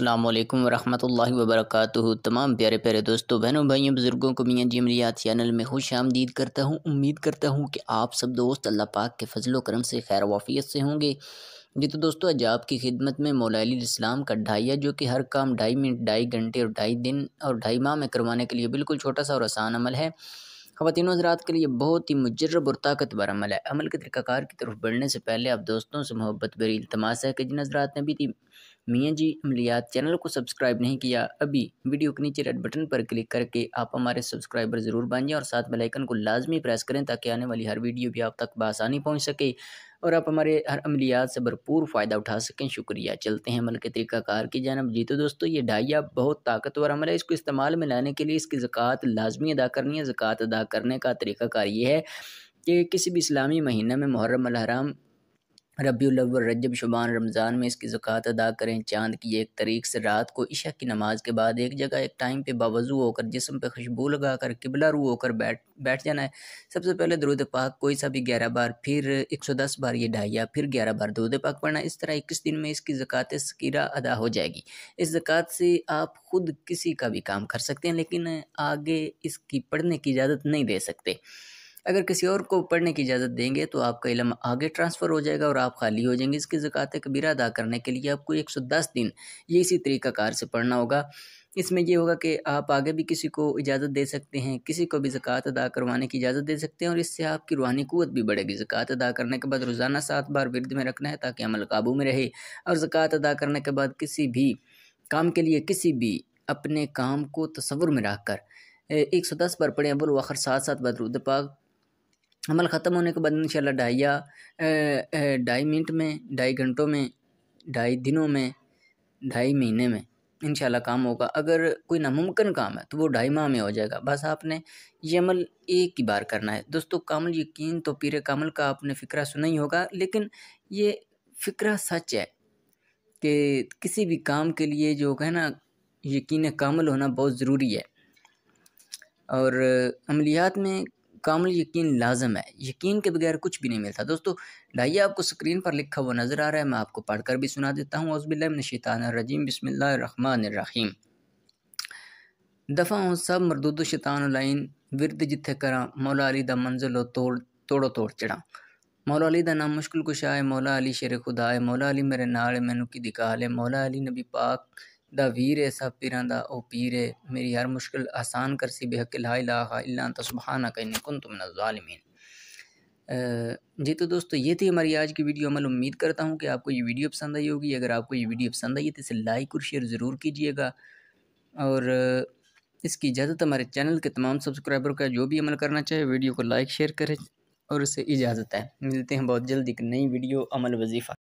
अल्लाम वरम् वबरक तमाम प्यारे प्यारे दोस्तों बहनों भाइयों बुज़ुर्गों को मियाँ जी अमलिया चैनल में खुश आमदीद करता हूँ उम्मीद करता हूँ कि आप सब दोस्त अल्लाह पाक के फजलो करम से खैर वाफियत से होंगे जी तो दोस्तों आज आपकी खिदमत में मौलाली इस्लाम का ढाइया जो कि हर काम ढाई मिनट ढाई घंटे और ढाई दिन और ढाई माह में करवाने के लिए बिल्कुल छोटा सा और आसान अमल है ख़वान हजरात के लिए बहुत ही मुजरब और ताकतवर अमल है अमल के तरीक़ाकार की तरफ बढ़ने से पहले आप दोस्तों से मोहब्बत भरी इतमास है कि जिन हजरात ने भी मियाँ जी अमलियात चैनल को सब्सक्राइब नहीं किया अभी वीडियो के नीचे रेड बटन पर क्लिक करके आप हमारे सब्सक्राइबर ज़रूर बन जाएँ और साथ में लाइकन को लाजमी प्रेस करें ताकि आने वाली हर वीडियो भी आप तक बसानी पहुँच सके और आप हमारे हर अमलियात से भरपूर फ़ायदा उठा सकें शुक्रिया चलते हैं अमल के तरीक़ाकार की जानब जी तो दोस्तों ये ढाइया बहुत ताकतवर अमल है इसको इस्तेमाल में लाने के लिए इसकी ज़क़़त लाजमी अदा करनी है ज़क़़त अदा करने का तरीक़ाकार ये है कि किसी भी इस्लामी महीना में मुहर्रम अलहराम अलवर रजब शुबान रमज़ान में इसकी ज़क़़त अदा करें चांद की एक तरीक से रात को इशा की नमाज़ के बाद एक जगह एक टाइम पे बावजू होकर जिसम पे खुशबू लगा कर किबला रू होकर बैठ बैठ जाना है सबसे पहले दरुद पाक कोई सा भी ग्यारह बार फिर एक सौ दस बार ये ढाइया फिर ग्यारह बार दरुद पाक पढ़ना इस तरह इक्कीस दिन में इसकी ज़क़ात सकीरा अदा हो जाएगी इस ज़क़़त से आप ख़ुद किसी का भी काम कर सकते हैं लेकिन आगे इसकी पढ़ने की इजाज़त नहीं दे सकते अगर किसी और को पढ़ने की इजाज़त देंगे तो आपका इलम आगे ट्रांसफ़र हो जाएगा और आप खाली हो जाएंगे इसकी ज़क़ात कबीरा अदा करने के लिए आपको एक सौ दस दिन ये इसी तरीक़ाकार से पढ़ना होगा इसमें यह होगा कि आप आगे भी किसी को इजाज़त दे सकते हैं किसी को भी ज़क़ात अदा करवाने की इजाज़त दे सकते हैं और इससे आपकी रूहानी क़वत भी बढ़ेगी ज़क़़त अदा करने के बाद रोज़ाना सात बार विरद में रखना है ताकि अमल काबू में रहे और ज़क़ात अदा करने के बाद किसी भी काम के लिए किसी भी अपने काम को तस्वुर में रख कर एक सौ दस बार पढ़े अबुल वखर साथ साथ बदरुद पाक अमल ख़त्म होने के बाद इन ढाई या ढाई मिनट में ढाई घंटों में ढाई दिनों में ढाई महीने में इन काम होगा अगर कोई नामुमकिन काम है तो वो ढाई माह में हो जाएगा बस आपने ये अमल एक ही बार करना है दोस्तों कामल यकीन तो पीर कामल का आपने फ़िक्रा सुना ही होगा लेकिन ये फ़िक्रा सच है कि किसी भी काम के लिए जो है ना यकीन कामल होना बहुत ज़रूरी है और अमलियात में कामल यकीन लाजम है यकीन के बगैर कुछ भी नहीं मिलता दोस्तों डाइया आपको स्क्रीन पर लिखा हुआ नज़र आ रहा है मैं आपको पढ़कर भी सुना देता हूँ उसबिल्लाशानरजीम बसमिल्लाम दफ़ा हूँ सब मरदूद शैतान विरद जिथे करा मौला अली दा मंजिल तोड़ तोड़ो तोड़ चढ़ा मौला अली दा नाम मुश्किल कुशा है मौला अली शेर खुदा है मौला अली मेरे नाल मैनू की दिखा है मौला अली नबी पाक दा वीर है सब पीर दा ओ पीर है मेरी हर मुश्किल आसान कर सी बेहक ला इला तस्बहाना कहने कन तुम जी तो दोस्तों ये थी हमारी आज की वीडियो अमल उम्मीद करता हूँ कि आपको ये वीडियो पसंद आई होगी अगर आपको ये वीडियो पसंद आई है तो इसे लाइक और शेयर ज़रूर कीजिएगा और इसकी इजाज़त हमारे चैनल के तमाम सब्सक्राइबर का जो भी अमल करना चाहे वीडियो को लाइक शेयर करें और उसे इजाज़त है मिलते हैं बहुत जल्द एक नई वीडियो अमल वजीफ़ा